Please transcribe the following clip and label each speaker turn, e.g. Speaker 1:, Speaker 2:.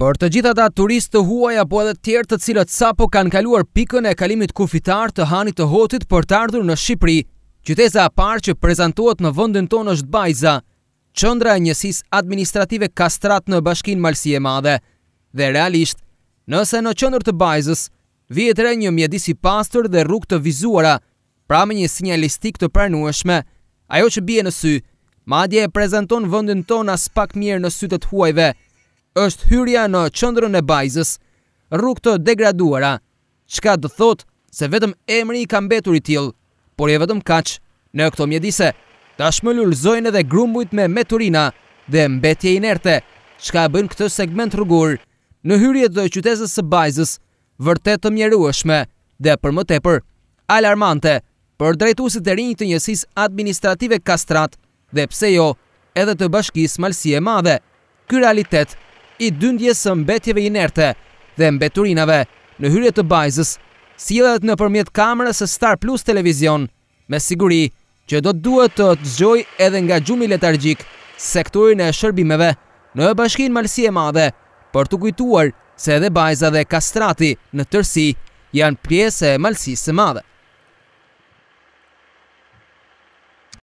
Speaker 1: Por të gjitha ta turistë të huaj apo edhe tjerë të cilët sapo kanë kaluar pikën e kalimit kufitar të hanit të hotit për të ardhur në Shqipëri, qyteza a parë që prezentuat në vëndin tonë është Bajza, qëndra e njësis administrative kastrat në bashkin Malsi e Madhe. Dhe realisht, nëse në qëndrë të Bajzës, vjet një mjedisi pastor dhe rrug të vizuara, pra me një sinjalistik të pranueshme, ajo që bie në sy, madje e prezenton vëndin tonë as pak mirë në sytët huajve, është hyrja në qëndrën e bajzës, rrug të degraduara, qka dë thot se vetëm emri i kam betur i tjil, por e jo vetëm kaqë në këto mjedise, tashmë lullzojnë edhe grumbujt me meturina dhe mbetje inerte, qka bën këtë segment rrugur në hyrje të qytezës së bajzës, vërtet të mjerueshme dhe për më tepër, alarmante për drejtusit e rinjë të njësis administrative kastrat dhe pse jo edhe të bashkis malsie madhe. Ky realitet i dyndjes së mbetjeve inerte dhe mbeturinave në hyrje të bajzës, si edhe të në përmjet kamerës e Star Plus Televizion, me siguri që do të duhet të të zgjoj edhe nga gjumi letargjik sektorin e shërbimeve në e bashkin malsi e madhe, për të kujtuar se edhe bajza dhe kastrati në tërsi janë pjesë e malsisë së madhe.